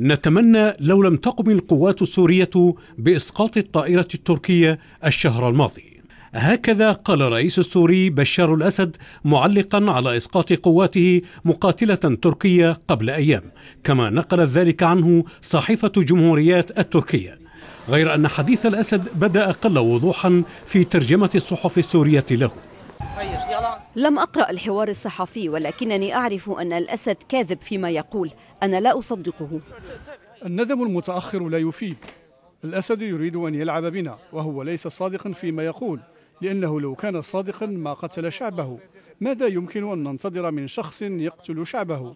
نتمنى لو لم تقم القوات السورية بإسقاط الطائرة التركية الشهر الماضي هكذا قال الرئيس السوري بشار الاسد معلقا على اسقاط قواته مقاتله تركيه قبل ايام كما نقلت ذلك عنه صحيفه جمهوريات التركيه غير ان حديث الاسد بدا اقل وضوحا في ترجمه الصحف السوريه له لم أقرأ الحوار الصحفي ولكنني أعرف أن الأسد كاذب فيما يقول أنا لا أصدقه الندم المتأخر لا يفيد الأسد يريد أن يلعب بنا وهو ليس صادقا فيما يقول لأنه لو كان صادقا ما قتل شعبه ماذا يمكن أن ننتظر من شخص يقتل شعبه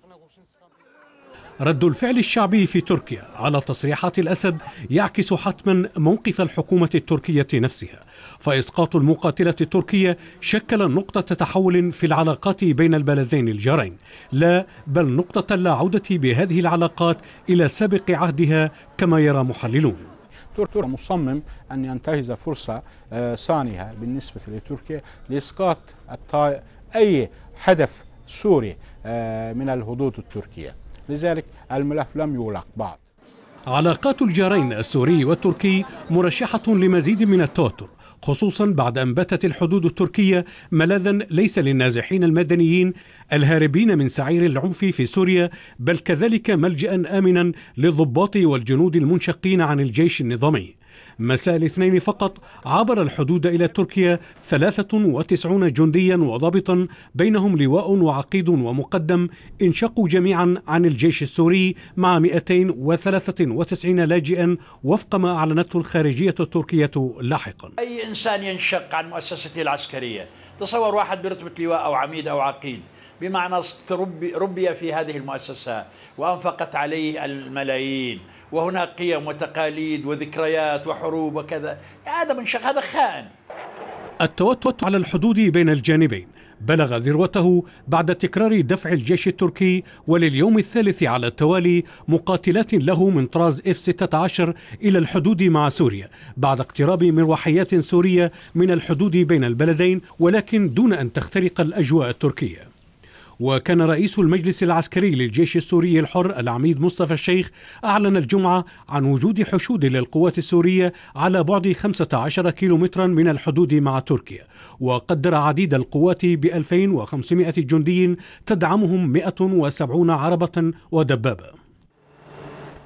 رد الفعل الشعبي في تركيا على تصريحات الاسد يعكس حتما موقف الحكومه التركيه نفسها فاسقاط المقاتله التركيه شكل نقطه تحول في العلاقات بين البلدين الجارين لا بل نقطه لا عوده بهذه العلاقات الى سابق عهدها كما يرى محللون تركيا مصمم أن ينتهز فرصة صانعة آه، بالنسبة لتركيا لإسقاط أي هدف سوري آه، من الهدوء التركية لذلك الملف لم يغلق بعد علاقات الجارين السوري والتركي مرشحة لمزيد من التوتر خصوصا بعد أن باتت الحدود التركية ملاذا ليس للنازحين المدنيين الهاربين من سعير العنف في سوريا بل كذلك ملجأ آمنا للضباط والجنود المنشقين عن الجيش النظامي مساء الاثنين فقط عبر الحدود إلى تركيا 93 جنديا وضابطا بينهم لواء وعقيد ومقدم انشقوا جميعا عن الجيش السوري مع 293 لاجئا وفق ما أعلنته الخارجية التركية لاحقا أي إنسان ينشق عن مؤسسته العسكرية تصور واحد برتبة لواء أو عميد أو عقيد بمعنى ربي, ربي في هذه المؤسسة وأنفقت عليه الملايين وهناك قيم وتقاليد وذكريات وقتالات وحروب وكذا هذا من شخ هذا خائن التوتر على الحدود بين الجانبين بلغ ذروته بعد تكرار دفع الجيش التركي ولليوم الثالث على التوالي مقاتلات له من طراز اف 16 الى الحدود مع سوريا بعد اقتراب مروحيات سوريه من الحدود بين البلدين ولكن دون ان تخترق الاجواء التركيه وكان رئيس المجلس العسكري للجيش السوري الحر العميد مصطفى الشيخ أعلن الجمعة عن وجود حشود للقوات السورية على بعد 15 كيلومترا من الحدود مع تركيا وقدر عديد القوات ب 2500 جندي تدعمهم 170 عربة ودبابة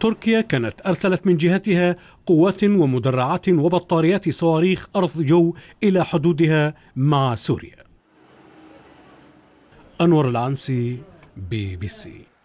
تركيا كانت أرسلت من جهتها قوات ومدرعات وبطاريات صواريخ أرض جو إلى حدودها مع سوريا أنور العنسي بي بي سي